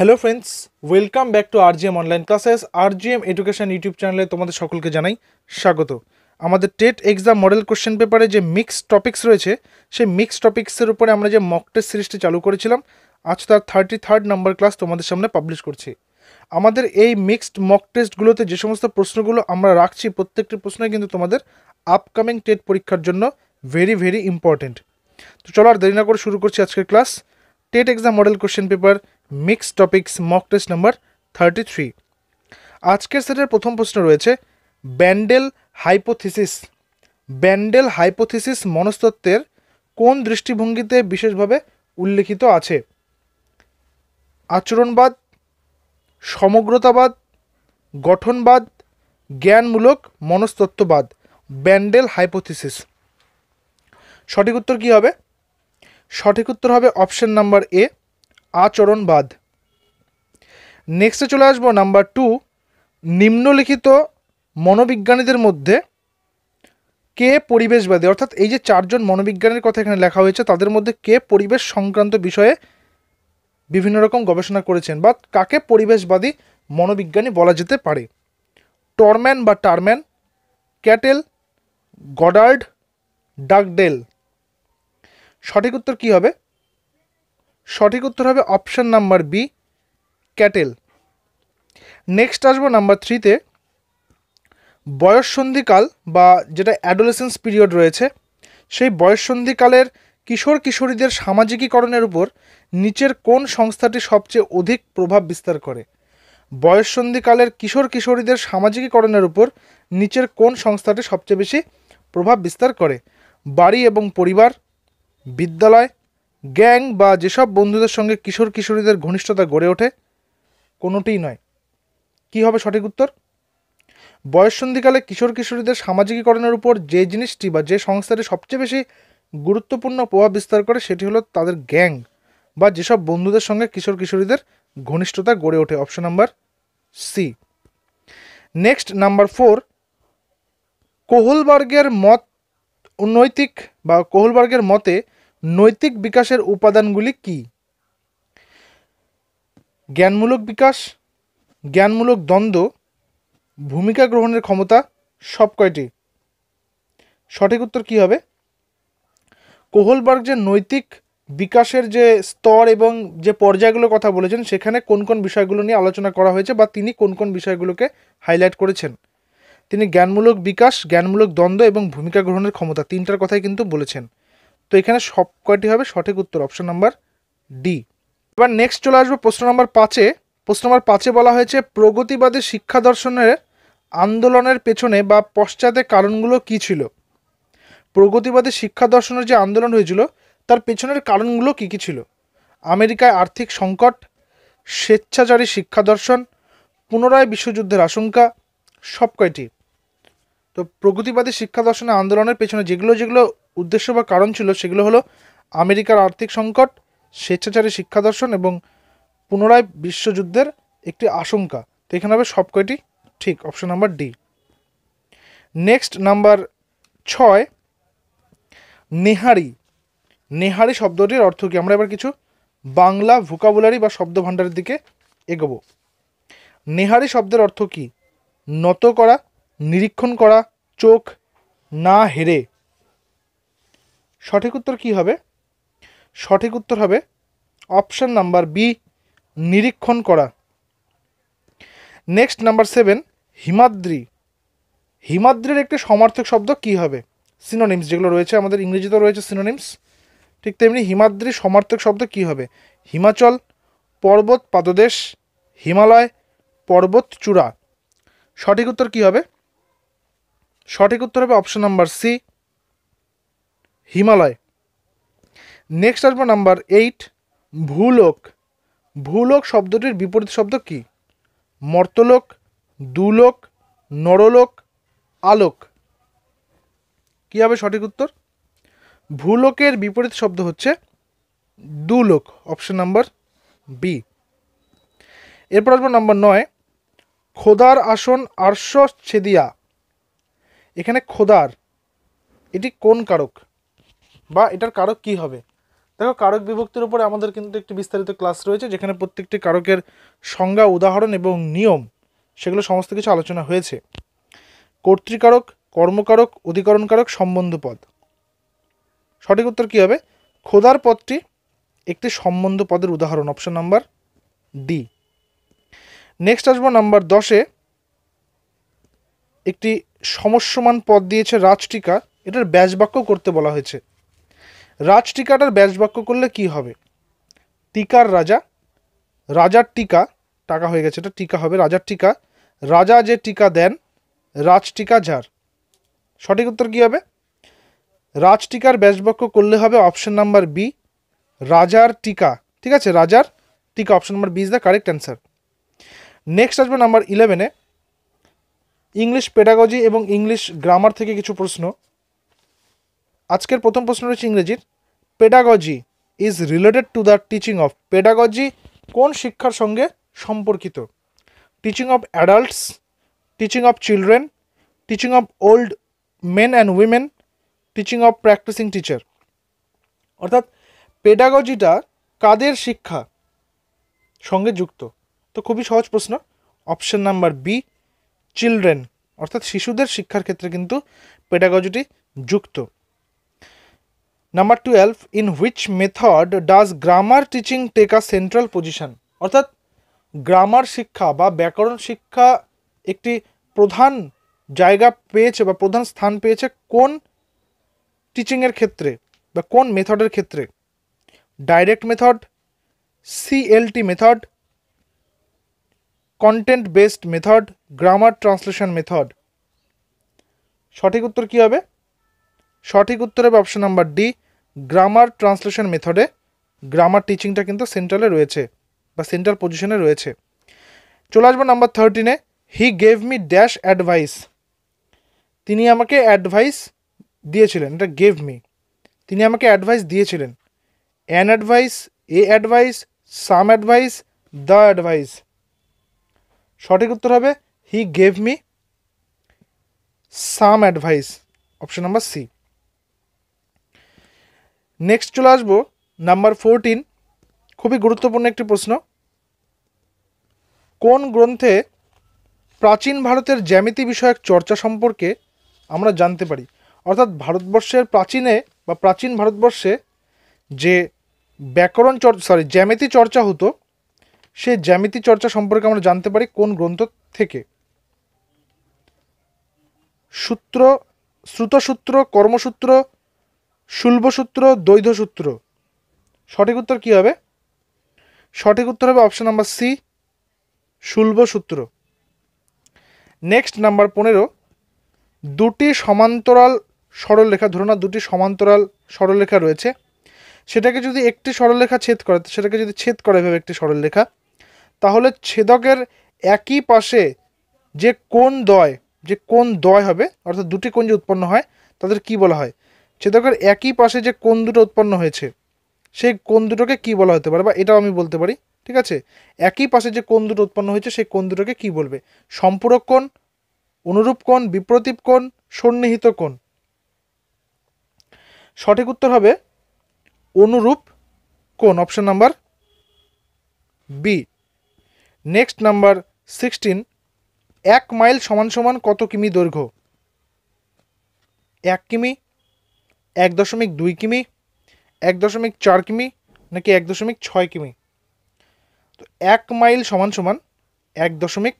hello friends welcome back to R G M online classes RGM education YouTube চ্যানেলে তোমাদের সকলকে জানাই স্বাগত আমাদের টেট এক্সাম মডেল কোশ্চেন পেপারে যে মিক্সড টপিক্স রয়েছে সেই মিক্সড টপিক্সের উপরে আমরা যে মক টেস্ট সিরিজটি চালু করেছিলাম আজ তার থার্টি থার্ড নাম্বার ক্লাস তোমাদের সামনে পাবলিশ করছি আমাদের এই মিক্সড মক টেস্টগুলোতে যে সমস্ত প্রশ্নগুলো আমরা রাখছি প্রত্যেকটি প্রশ্নই কিন্তু তোমাদের আপকামিং টেট পরীক্ষার জন্য ভেরি ভেরি ইম্পর্ট্যান্ট তো চলো আর দেরি না করে শুরু করছি আজকের class TET exam model question paper mixed topics mock test number thirty three আজকের সেটের প্রথম প্রশ্ন রয়েছে ব্যান্ডেল হাইপোথিসিস ব্যান্ডেল হাইপোথিসিস মনস্তত্ত্বের কোন দৃষ্টিভঙ্গিতে বিশেষভাবে উল্লেখিত আছে আচরণবাদ সমগ্রতাবাদ গঠনবাদ জ্ঞানমূলক মনস্তত্ত্ববাদ ব্যান্ডেল হাইপোথিসিস সঠিক উত্তর কী হবে সঠিক উত্তর হবে অপশন নাম্বার এ আচরণবাদ নেক্সটে চলে আসবো নাম্বার টু নিম্নলিখিত মনোবিজ্ঞানীদের মধ্যে কে পরিবেশবাদী অর্থাৎ এই যে চারজন মনোবিজ্ঞানীর কথা এখানে লেখা হয়েছে তাদের মধ্যে কে পরিবেশ সংক্রান্ত বিষয়ে বিভিন্ন রকম গবেষণা করেছেন বা কাকে পরিবেশবাদী মনোবিজ্ঞানী বলা যেতে পারে টরম্যান বা টারম্যান ক্যাটেল গডার্ড ডাকডেল সঠিক উত্তর কী হবে সঠিক উত্তর হবে option number B Cattell next আসবো নাম্বার থ্রিতে বয়ঃসন্ধিকাল বা যেটা অ্যাডোলেসেন্স পিরিয়ড রয়েছে সেই বয়ঃসন্ধিকালের কিশোর কিশোরীদের সামাজিকীকরণের উপর নিচের কোন সংস্থাটি সবচেয়ে অধিক প্রভাব বিস্তার করে বয়ঃসন্ধিকালের কিশোর কিশোরীদের সামাজিকীকরণের উপর নিচের কোন সংস্থাটি সবচেয়ে বেশি প্রভাব বিস্তার করে বাড়ি এবং পরিবার বিদ্যালয় গ্যাং বা যেসব বন্ধুদের সঙ্গে কিশোর কিশোরীদের ঘনিষ্ঠতা গড়ে ওঠে কোনোটিই নয় কি হবে সঠিক উত্তর বয়সন্ধিকালে কিশোর কিশোরীদের সামাজিকীকরণের উপর যে জিনিসটি বা যে সংস্থাটি সবচেয়ে বেশি গুরুত্বপূর্ণ প্রভাব বিস্তার করে সেটি হলো তাদের গ্যাং বা যেসব বন্ধুদের সঙ্গে কিশোর কিশোরীদের ঘনিষ্ঠতা গড়ে ওঠে option number C next number four কোহলবার্গের মত নৈতিক বা কোহলবার্গের মতে নৈতিক বিকাশের উপাদানগুলি কি জ্ঞানমূলক বিকাশ জ্ঞানমূলক দ্বন্দ্ব ভূমিকা গ্রহণের ক্ষমতা সব কয়টি সঠিক উত্তর কি হবে কোহলবার্গ যে নৈতিক বিকাশের যে স্তর এবং যে পর্যায়গুলোর কথা বলেছেন সেখানে কোন কোন বিষয়গুলো নিয়ে আলোচনা করা হয়েছে বা তিনি কোন কোন বিষয়গুলোকে হাইলাইট করেছেন তিনি জ্ঞানমূলক বিকাশ জ্ঞানমূলক দ্বন্দ্ব এবং ভূমিকা গ্রহণের ক্ষমতা তিনটার কথাই কিন্তু বলেছেন তো এখানে সব কয়টি হবে সঠিক উত্তর অপশন নাম্বার ডি এবার নেক্সট চলে আসবো প্রশ্ন নম্বর পাঁচে প্রশ্ন নম্বর পাঁচে বলা হয়েছে প্রগতিবাদী শিক্ষা দর্শনের আন্দোলনের পেছনে বা পশ্চাতে কারণগুলো কি ছিল প্রগতিবাদী শিক্ষা দর্শনের যে আন্দোলন হয়েছিল তার পেছনের কারণগুলো কী কী ছিল আমেরিকায় আর্থিক সংকট স্বেচ্ছাচারী শিক্ষা দর্শন পুনরায় বিশ্বযুদ্ধের আশঙ্কা সব কয়টি তো প্রগতিবাদী শিক্ষা দর্শনের আন্দোলনের পেছনে যেগুলো যেগুলো উদ্দেশ্য বা কারণ ছিল সেগুলো হলো আমেরিকার আর্থিক সংকট স্বেচ্ছাচারী শিক্ষা দর্শন এবং পুনরায় বিশ্বযুদ্ধের একটি আশঙ্কা তো এখানে হবে সব কয়টি ঠিক option number D next number ছয় নেহারি নেহারি শব্দটির অর্থ কী আমরা এবার কিছু বাংলা ভোকাবুলারি বা শব্দ ভাণ্ডারের দিকে এগোব নেহারি শব্দের অর্থ কী নত করা নিরীক্ষণ করা চোখ না হেরে সঠিক উত্তর কি হবে সঠিক উত্তর হবে অপশান নাম্বার বি নিরীক্ষণ করা নেক্সট নাম্বার সেভেন হিমাদ্রি হিমাদ্রির একটি সমার্থক শব্দ কি হবে সিনোনিমস যেগুলো রয়েছে আমাদের ইংরেজিতেও রয়েছে সিনোনিমস ঠিক তেমনি হিমাদ্রি সমার্থক শব্দ কি হবে হিমাচল পর্বত পাদদেশ হিমালয় পর্বত চূড়া সঠিক উত্তর কি হবে সঠিক উত্তর হবে option number C Himalaya next আসবো নাম্বার এইট ভূলোক ভূলোক শব্দটির বিপরীত শব্দ কি মর্তলোক দুলোক নরলোক আলোক কী হবে সঠিক উত্তর ভূলোকের বিপরীত শব্দ হচ্ছে দুলোক অপশন নাম্বার বি এরপর আসবো নাম্বার নয় খোদার আসন আর্শ ছেদিয়া এখানে খোদার এটি কোন কারক বা এটার কারক কি হবে দেখো কারক বিভক্তির উপরে আমাদের কিন্তু একটি বিস্তারিত ক্লাস রয়েছে যেখানে প্রত্যেকটি কারকের সংজ্ঞা উদাহরণ এবং নিয়ম সেগুলো সমস্ত কিছু আলোচনা হয়েছে কর্তৃকারক কর্মকারক অধিকরণকারক সম্বন্ধ পদ সঠিক উত্তর কী হবে খোদার পদটি একটি সম্বন্ধ পদের উদাহরণ অপশন নাম্বার ডি নেক্সট আসবো নাম্বার দশে একটি সমস্যমান পদ দিয়েছে রাজটিকা এটার ব্যাসবাক্য করতে বলা হয়েছে রাজ টিকাটার ব্যাসবাক্য করলে কি হবে টিকার রাজা রাজার টিকা টাকা হয়ে গেছে এটা টিকা হবে রাজার টিকা রাজা যে টিকা দেন রাজ টিকা যার সঠিক উত্তর কী হবে রাজ টিকার ব্যাসবাক্য করলে হবে অপশন নাম্বার বি রাজার টিকা ঠিক আছে রাজার টিকা option number B is the correct answer next আসবে নাম্বার ইলেভেনে ইংলিশ পেডাগজি এবং ইংলিশ গ্রামার থেকে কিছু প্রশ্ন আজকের প্রথম প্রশ্ন রয়েছে ইংরেজির pedagogy is related to the teaching of pedagogy কোন শিক্ষার সঙ্গে সম্পর্কিত teaching of adults teaching of children teaching of old men and women teaching of practising teacher অর্থাৎ পেডাগজিটা কাদের শিক্ষা সঙ্গে যুক্ত তো খুবই সহজ প্রশ্ন অপশন নাম্বার বি চিলড্রেন অর্থাৎ শিশুদের শিক্ষার ক্ষেত্রে কিন্তু পেডাগজিটি যুক্ত number twelve in which method does grammar teaching take a central position অর্থাৎ গ্রামার শিক্ষা বা ব্যাকরণ শিক্ষা একটি প্রধান জায়গা পেয়েছে বা প্রধান স্থান পেয়েছে কোন টিচিংয়ের ক্ষেত্রে বা কোন মেথডের ক্ষেত্রে direct method CLT method content based method grammar translation method সঠিক উত্তর কী হবে সঠিক উত্তর হবে option number D grammar translation মেথডে গ্রামার টিচিংটা কিন্তু সেন্ট্রালে রয়েছে বা সেন্ট্রাল পজিশনে রয়েছে চলে আসবো নাম্বার থার্টিনে he gave me dash advice তিনি আমাকে অ্যাডভাইস দিয়েছিলেন এটা গেভ মি তিনি আমাকে অ্যাডভাইস দিয়েছিলেন an advice a advice some advice the advice সঠিক উত্তর হবে he gave me some advice option number C next চলে আসবো নাম্বার ফোরটিন খুবই গুরুত্বপূর্ণ একটি প্রশ্ন কোন গ্রন্থে প্রাচীন ভারতের জ্যামিতি বিষয়ক চর্চা সম্পর্কে আমরা জানতে পারি অর্থাৎ ভারতবর্ষের প্রাচীনে বা প্রাচীন ভারতবর্ষে যে ব্যাকরণ চর্চা সরি জ্যামিতি চর্চা হতো সে জ্যামিতি চর্চা সম্পর্কে আমরা জানতে পারি কোন গ্রন্থ থেকে সূত্র শ্রুতসূত্র কর্মসূত্র শুল্বসূত্র দ্বৈধসূত্র সঠিক উত্তর কী হবে সঠিক উত্তর হবে অপশন নাম্বার সি শুল্বসূত্র নেক্সট নাম্বার পনেরো দুটি সমান্তরাল সরলরেখা ধরুন দুটি সমান্তরাল সরলরেখা রয়েছে সেটাকে যদি একটি সরলরেখা ছেদ করে সেটাকে যদি ছেদ করে এভাবে একটি সরলরেখা তাহলে ছেদকের একই পাশে যে কোন দয় যে কোন দয় হবে অর্থাৎ দুটি কোণ যে উৎপন্ন হয় তাদের কি বলা হয় সে একই পাশে যে কোন দুটো উৎপন্ন হয়েছে সেই কোন দুটোকে কী বলা হতে পারে বা এটাও আমি বলতে পারি ঠিক আছে একই পাশে যে কোন দুটো উৎপন্ন হয়েছে সেই কোন দুটোকে কী বলবে সম্পূরক কোণ অনুরূপ কোণ বিপ্রতীপ কোণ সন্নিহিত কোণ সঠিক উত্তর হবে অনুরূপ কোন option number B next number sixteen এক মাইল সমান সমান কত কিমি দৈর্ঘ্য এক কিমি এক দশমিক দুই কিমি এক দশমিক চার কিমি নাকি এক দশমিক ছয় কিমি তো এক মাইল সমান সমান এক দশমিক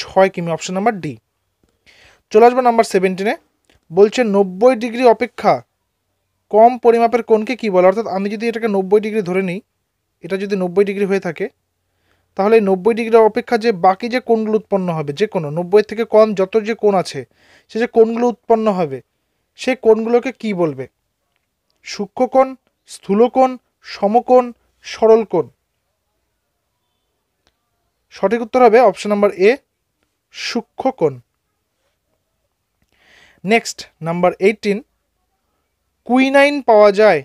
ছয় কিমি অপশান নাম্বার ডি চলে আসবো নাম্বার সেভেন্টিনে বলছে নব্বই ডিগ্রি অপেক্ষা কম পরিমাপের কোনকে কী বলে অর্থাৎ আমি যদি এটাকে নব্বই ডিগ্রি ধরে নিই এটা যদি নব্বই ডিগ্রি হয়ে থাকে তাহলে নব্বই ডিগ্রি অপেক্ষা যে বাকি যে কোনগুলো উৎপন্ন হবে যে কোনো নব্বই থেকে কম যত যে কোন আছে সে যে কোনগুলো উৎপন্ন হবে সে কোণগুলোকে কি বলবে সূক্ষ্মকোণ স্থূলকোণ সমকোণ সরলকোণ সঠিক উত্তর হবে অপশন নাম্বার এ সূক্ষ্মকোণ নেক্সট নাম্বার এইটিন কুইনাইন পাওয়া যায়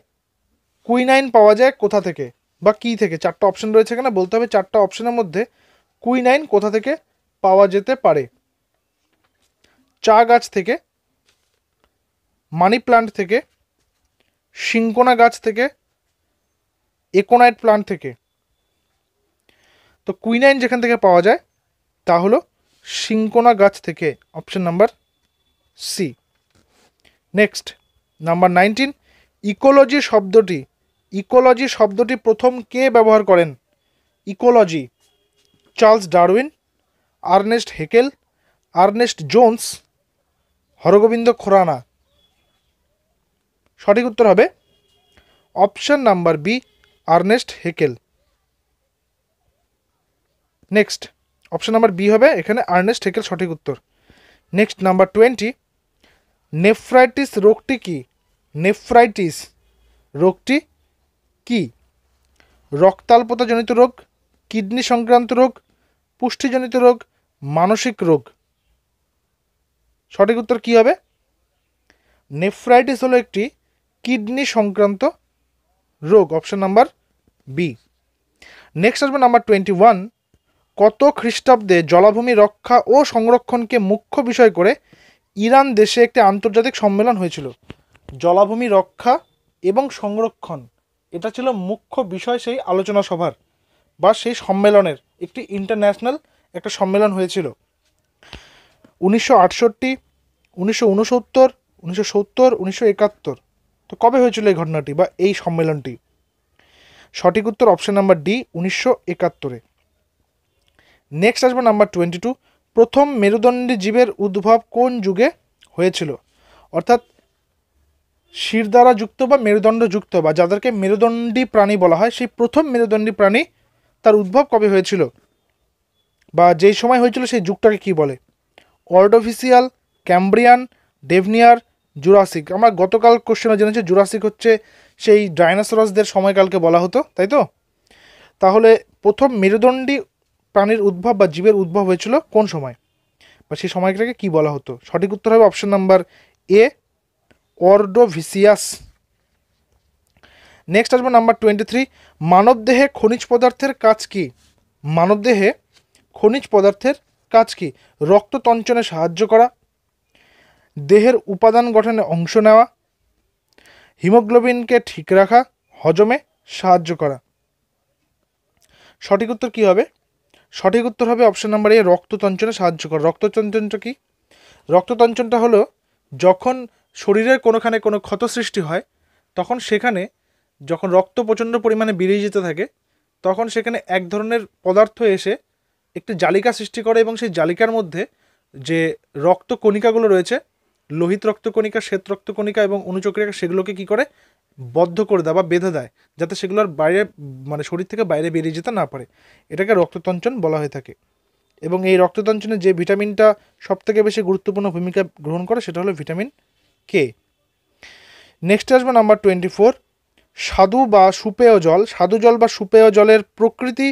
কুইনাইন পাওয়া যায় কোথা থেকে বা কি থেকে চারটা অপশন রয়েছে কেনা বলতে হবে চারটা অপশনের মধ্যে কুইনাইন কোথা থেকে পাওয়া যেতে পারে চা গাছ থেকে মানি প্লান্ট থেকে শিঙ্কোনা গাছ থেকে একোনাইট প্লান্ট থেকে তো কুইনাইন যেখান থেকে পাওয়া যায় তা হলো শিঙ্কোনা গাছ থেকে option number C next number nineteen ecology শব্দটি ইকোলজি শব্দটি প্রথম কে ব্যবহার করেন ecology Charles Darwin Ernest Haeckel Ernest Jones Hargobind Khorana সঠিক উত্তর হবে option number B Ernest Haeckel next option number B হবে এখানে আর্নেস্ট হেকেল সঠিক উত্তর নেক্সট নাম্বার টোয়েন্টি নেফ্রাইটিস রোগটি কি নেফ্রাইটিস রোগটি কি রক্তাল্পতাজনিত রোগ কিডনি সংক্রান্ত রোগ পুষ্টিজনিত রোগ মানসিক রোগ সঠিক উত্তর কী হবে নেফ্রাইটিস হলো একটি কিডনি সংক্রান্ত রোগ অপশন নাম্বার বি নেক্সট আসবে নাম্বার টোয়েন্টি ওয়ান কত খ্রিস্টাব্দে জলাভূমি রক্ষা ও সংরক্ষণকে মুখ্য বিষয় করে ইরান দেশে একটি আন্তর্জাতিক সম্মেলন হয়েছিল জলাভূমি রক্ষা এবং সংরক্ষণ এটা ছিল মুখ্য বিষয় সেই আলোচনা সভার বা সেই সম্মেলনের একটি ইন্টারন্যাশনাল একটা সম্মেলন হয়েছিল উনিশশো আটষট্টি উনিশশো উনসত্তর উনিশশো সত্তর উনিশশো একাত্তর তো কবে হয়েছিল এই ঘটনাটি বা এই সম্মেলনটি সঠিক উত্তর অপশন নাম্বার ডি উনিশশো একাত্তরে নেক্সট আসবো নাম্বার টোয়েন্টি টু প্রথম মেরুদণ্ডী জীবের উদ্ভব কোন যুগে হয়েছিল অর্থাৎ শির দ্বারা যুক্ত বা যুক্ত বা যাদেরকে মেরুদণ্ডী প্রাণী বলা হয় সেই প্রথম মেরুদণ্ডী প্রাণী তার উদ্ভব কবে হয়েছিল বা যেই সময় হয়েছিল সেই যুগটাকে কি বলে অর্ডোফিসিয়াল ক্যাম্ব্রিয়ান ডেভনিয়ার জুরাসিক আমরা গতকাল কোশ্চেনে জেনেছি জুরাসিক হচ্ছে সেই ডাইনোসরাসদের সময়কালকে বলা হতো তাই তো তাহলে প্রথম মেরুদণ্ডী প্রাণীর উদ্ভব বা জীবের উদ্ভব হয়েছিল কোন সময় বা সেই সময়টাকে কি বলা হতো সঠিক উত্তর হবে option number A Ordovician next আসবে নাম্বার টোয়েন্টি থ্রি মানবদেহে খনিজ পদার্থের কাজ কি মানবদেহে খনিজ পদার্থের কাজ কি রক্ত তঞ্চনে সাহায্য করা দেহের উপাদান গঠনে অংশ নেওয়া হিমোগ্লোবিনকে ঠিক রাখা হজমে সাহায্য করা সঠিক উত্তর কী হবে সঠিক উত্তর হবে অপশন নাম্বার এ রক্ততঞ্চনে সাহায্য করে রক্ততঞ্চনট কি রক্ততঞ্চনটা হলো যখন শরীরের কোনোখানে কোনো ক্ষত সৃষ্টি হয় তখন সেখানে যখন রক্ত প্রচণ্ড পরিমাণে বেরিয়ে যেতে থাকে তখন সেখানে এক ধরনের পদার্থ এসে একটি জালিকা সৃষ্টি করে এবং সেই জালিকার মধ্যে যে রক্ত কণিকাগুলো রয়েছে লোহিত রক্তকণিকা শ্বেত রক্তকণিকা এবং অনুচক্রিকা সেগুলোকে কি করে বদ্ধ করে দেয় বা বেঁধে দেয় যাতে সেগুলোর বাইরে মানে শরীর থেকে বাইরে বেরিয়ে যেতে না পারে এটাকে রক্ততঞ্চন বলা হয়ে থাকে এবং এই রক্ততঞ্চনে যে ভিটামিনটা সবথেকে বেশি গুরুত্বপূর্ণ ভূমিকা গ্রহণ করে সেটা হলো ভিটামিন কে নেক্সট আসবো নাম্বার টোয়েন্টি ফোর সাধু বা সুপেয় জল সাধু জল বা সুপেয় জলের প্রকৃতি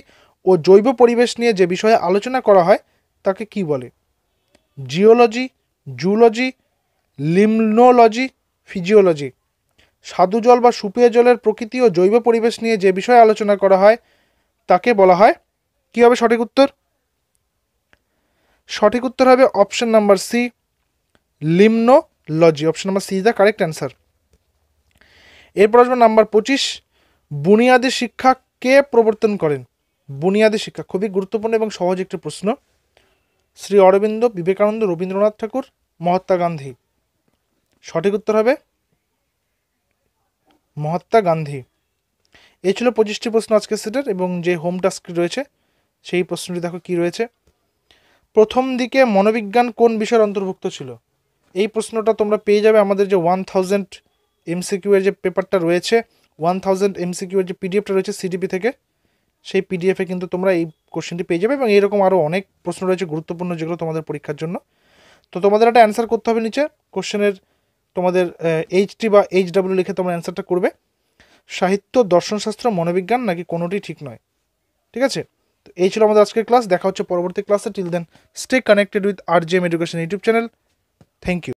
ও জৈব পরিবেশ নিয়ে যে বিষয়ে আলোচনা করা হয় তাকে কি বলে জিওলজি জুলজি লিমনোলজি ফিজিওলজি সাধু জল বা সুপেয় জলের প্রকৃতি ও জৈব পরিবেশ নিয়ে যে বিষয়ে আলোচনা করা হয় তাকে বলা হয় কী হবে সঠিক উত্তর সঠিক উত্তর হবে option number C limnology option number C is the correct answer এরপর আসবে নাম্বার পঁচিশ বুনিয়াদী শিক্ষা কে প্রবর্তন করেন বুনিয়াদী শিক্ষা খুবই গুরুত্বপূর্ণ এবং সহজ একটি প্রশ্ন শ্রী অরবিন্দ বিবেকানন্দ রবীন্দ্রনাথ ঠাকুর মহাত্মা গান্ধী সঠিক উত্তর হবে মহাত্মা গান্ধী এই ছিল পঁচিশটি প্রশ্ন আজকের সেটের এবং যে হোম টাস্ক রয়েছে সেই প্রশ্নটি দেখো কি রয়েছে প্রথম দিকে মনোবিজ্ঞান কোন বিষয়ের অন্তর্ভুক্ত ছিল এই প্রশ্নটা তোমরা পেয়ে যাবে আমাদের যে ওয়ান থাউজেন্ড এমসিকিউ এর যে পেপারটা রয়েছে ওয়ান থাউজেন্ড এমসিকিউ এর যে পিডিএফটা রয়েছে সিডিপি থেকে সেই পিডিএফে কিন্তু তোমরা এই কোশ্চেনটি পেয়ে যাবে এবং এরকম আরও অনেক প্রশ্ন রয়েছে গুরুত্বপূর্ণ যেগুলো তোমাদের পরীক্ষার জন্য তো তোমাদের একটা অ্যান্সার করতে হবে নিচে কোশ্চেনের তোমাদের এইচটি বা এইচ ডাব্লিউ লিখে তোমরা অ্যান্সারটা করবে সাহিত্য দর্শনশাস্ত্র মনোবিজ্ঞান নাকি কোনোটি ঠিক নয় ঠিক আছে তো এই ছিল আমাদের আজকের ক্লাস দেখা হচ্ছে পরবর্তী ক্লাসে till then stay connected with R G M education YouTube channel thank you